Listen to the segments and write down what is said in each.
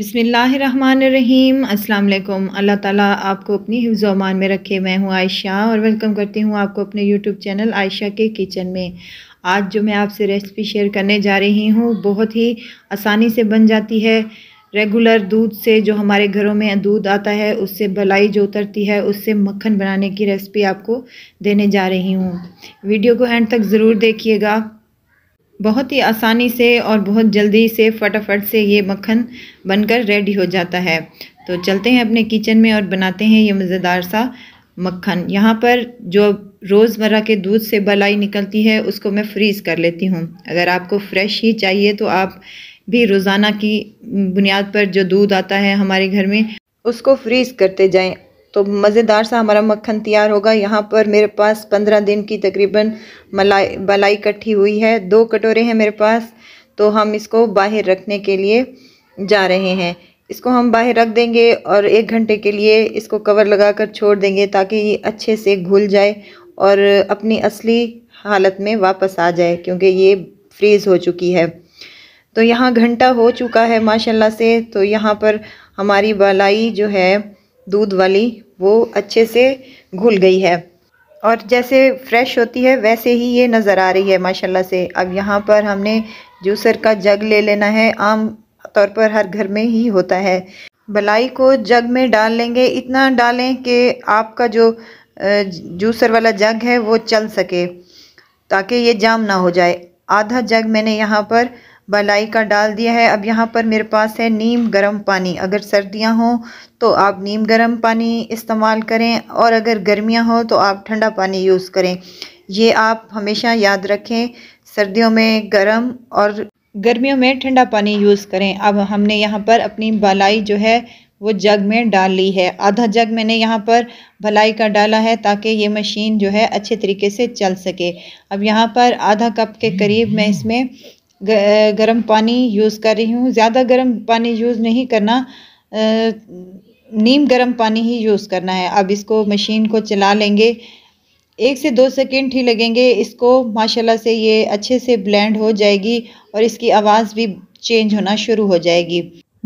बिसमीम अल्लाम अल्लाह ताला आपको अपनी हिफ्ज़ोमान में रखे मैं हूँ आयशा और वेलकम करती हूँ आपको अपने यूट्यूब चैनल आयशा के किचन में आज जो मैं आपसे रेसिपी शेयर करने जा रही हूँ बहुत ही आसानी से बन जाती है रेगुलर दूध से जो हमारे घरों में दूध आता है उससे भलाई जो उतरती है उससे मक्खन बनाने की रेसिपी आपको देने जा रही हूँ वीडियो को एंड तक ज़रूर देखिएगा बहुत ही आसानी से और बहुत जल्दी से फटाफट से ये मक्खन बनकर रेडी हो जाता है तो चलते हैं अपने किचन में और बनाते हैं ये मज़ेदार सा मक्खन यहाँ पर जो रोज़मर्रा के दूध से बलाई निकलती है उसको मैं फ्रीज़ कर लेती हूँ अगर आपको फ्रेश ही चाहिए तो आप भी रोज़ाना की बुनियाद पर जो दूध आता है हमारे घर में उसको फ्रीज़ करते जाएं तो मज़ेदार सा हमारा मक्खन तैयार होगा यहाँ पर मेरे पास पंद्रह दिन की तकरीबन मलाई बलाई इकट्ठी हुई है दो कटोरे हैं मेरे पास तो हम इसको बाहर रखने के लिए जा रहे हैं इसको हम बाहर रख देंगे और एक घंटे के लिए इसको कवर लगाकर छोड़ देंगे ताकि ये अच्छे से घुल जाए और अपनी असली हालत में वापस आ जाए क्योंकि ये फ्रीज़ हो चुकी है तो यहाँ घंटा हो चुका है माशाल्लाह से तो यहाँ पर हमारी बलाई जो है दूध वाली वो अच्छे से घुल गई है और जैसे फ्रेश होती है वैसे ही ये नज़र आ रही है माशाल्लाह से अब यहाँ पर हमने जूसर का जग ले लेना है आम तौर पर हर घर में ही होता है बलाई को जग में डाल लेंगे इतना डालें कि आपका जो जूसर वाला जग है वो चल सके ताकि ये जाम ना हो जाए आधा जग मैंने यहाँ पर भलाई का डाल दिया है अब यहाँ पर मेरे पास है नीम गर्म पानी अगर सर्दियाँ हों तो आप नीम गर्म पानी इस्तेमाल करें और अगर गर्मियाँ हो तो आप ठंडा पानी यूज़ करें ये आप हमेशा याद रखें सर्दियों में गर्म और गर्मियों में ठंडा पानी यूज़ करें अब हमने यहाँ पर अपनी भलाई जो है वो जग में डाल ली है आधा जग मैंने यहाँ पर भलाई का डाला है ताकि ये मशीन जो है अच्छे तरीके से चल सके अब यहाँ पर आधा कप के करीब मैं इसमें गर्म पानी यूज़ कर रही हूँ ज़्यादा गर्म पानी यूज़ नहीं करना नीम गर्म पानी ही यूज़ करना है अब इसको मशीन को चला लेंगे एक से दो सेकेंड ही लगेंगे इसको माशाल्लाह से ये अच्छे से ब्लेंड हो जाएगी और इसकी आवाज़ भी चेंज होना शुरू हो जाएगी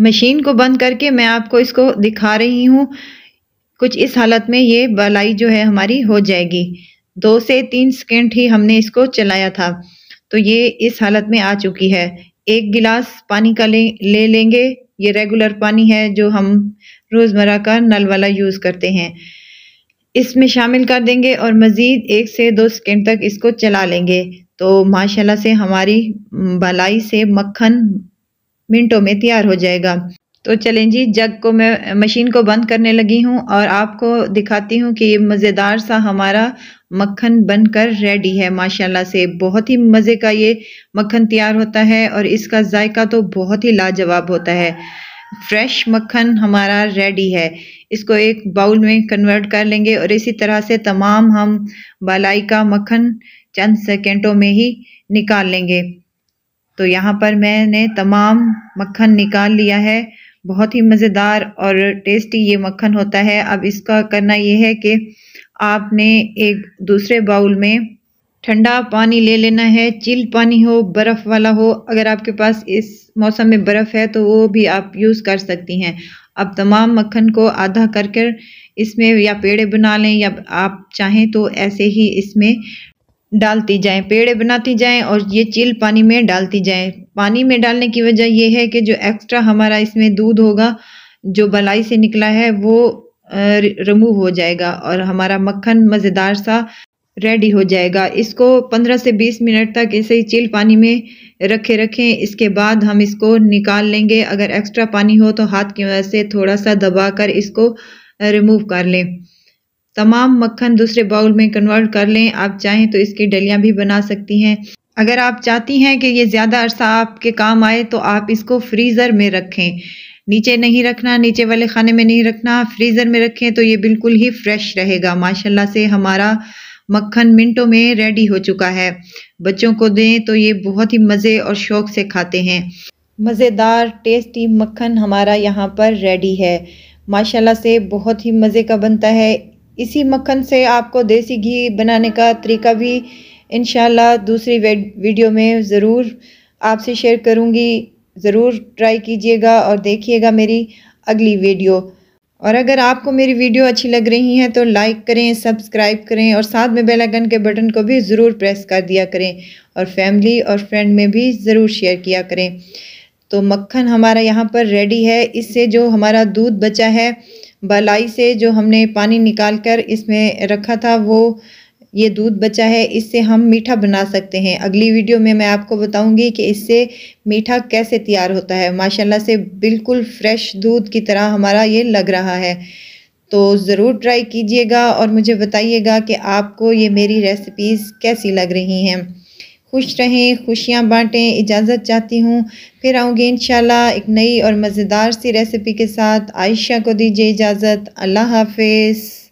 मशीन को बंद करके मैं आपको इसको दिखा रही हूँ कुछ इस हालत में ये बलाई जो है हमारी हो जाएगी दो से तीन सेकेंड ही हमने इसको चलाया था तो ये इस हालत में आ चुकी है एक गिलास पानी का ले ले लेंगे ये रेगुलर पानी है जो हम रोज़मर्रा का नल वाला यूज़ करते हैं इसमें शामिल कर देंगे और मज़ीद एक से दो सेकेंड तक इसको चला लेंगे तो माशाल्लाह से हमारी भलाई से मक्खन मिनटों में तैयार हो जाएगा तो चलें जी जग को मैं मशीन को बंद करने लगी हूँ और आपको दिखाती हूँ कि ये मज़ेदार सा हमारा मक्खन बनकर रेडी है माशाल्लाह से बहुत ही मज़े का ये मक्खन तैयार होता है और इसका जायका तो बहुत ही लाजवाब होता है फ्रेश मक्खन हमारा रेडी है इसको एक बाउल में कन्वर्ट कर लेंगे और इसी तरह से तमाम हम बलाई का मक्खन चंद सेकेंडों में ही निकाल लेंगे तो यहाँ पर मैंने तमाम मक्खन निकाल लिया है बहुत ही मज़ेदार और टेस्टी ये मक्खन होता है अब इसका करना ये है कि आपने एक दूसरे बाउल में ठंडा पानी ले लेना है चिल पानी हो बर्फ़ वाला हो अगर आपके पास इस मौसम में बर्फ़ है तो वो भी आप यूज़ कर सकती हैं अब तमाम मक्खन को आधा कर कर इसमें या पेड़े बना लें या आप चाहें तो ऐसे ही इसमें डालती जाएं पेड़े बनाती जाएं और ये चिल पानी में डालती जाएं पानी में डालने की वजह यह है कि जो एक्स्ट्रा हमारा इसमें दूध होगा जो बलाई से निकला है वो रिमूव हो जाएगा और हमारा मक्खन मज़ेदार सा रेडी हो जाएगा इसको 15 से 20 मिनट तक ऐसे ही चिल पानी में रखे रखें इसके बाद हम इसको निकाल लेंगे अगर एक्स्ट्रा पानी हो तो हाथ की वजह से थोड़ा सा दबा कर इसको रिमूव कर लें तमाम मक्खन दूसरे बाउल में कन्वर्ट कर लें आप चाहें तो इसकी डलियाँ भी बना सकती हैं अगर आप चाहती हैं कि ये ज़्यादा अरसा आपके काम आए तो आप इसको फ्रीज़र में रखें नीचे नहीं रखना नीचे वाले खाने में नहीं रखना फ्रीज़र में रखें तो ये बिल्कुल ही फ्रेश रहेगा माशाल्लाह से हमारा मक्खन मिनटों में रेडी हो चुका है बच्चों को दें तो ये बहुत ही मज़े और शौक़ से खाते हैं मज़ेदार टेस्टी मक्खन हमारा यहाँ पर रेडी है माशाल्लाह से बहुत ही मज़े का बनता है इसी मक्खन से आपको देसी घी बनाने का तरीका भी इन दूसरी वीडियो में ज़रूर आपसे शेयर करूँगी ज़रूर ट्राई कीजिएगा और देखिएगा मेरी अगली वीडियो और अगर आपको मेरी वीडियो अच्छी लग रही है तो लाइक करें सब्सक्राइब करें और साथ में बेल आइकन के बटन को भी ज़रूर प्रेस कर दिया करें और फैमिली और फ्रेंड में भी ज़रूर शेयर किया करें तो मक्खन हमारा यहाँ पर रेडी है इससे जो हमारा दूध बचा है बलाई से जो हमने पानी निकाल कर इसमें रखा था वो ये दूध बचा है इससे हम मीठा बना सकते हैं अगली वीडियो में मैं आपको बताऊंगी कि इससे मीठा कैसे तैयार होता है माशाल्लाह से बिल्कुल फ्रेश दूध की तरह हमारा ये लग रहा है तो ज़रूर ट्राई कीजिएगा और मुझे बताइएगा कि आपको ये मेरी रेसिपीज़ कैसी लग रही हैं खुश रहें खुशियाँ बाँटें इजाज़त चाहती हूँ फिर आऊँगी इन एक नई और मज़ेदार सी रेसिपी के साथ आयशा को दीजिए इजाज़त अल्लाह हाफिज़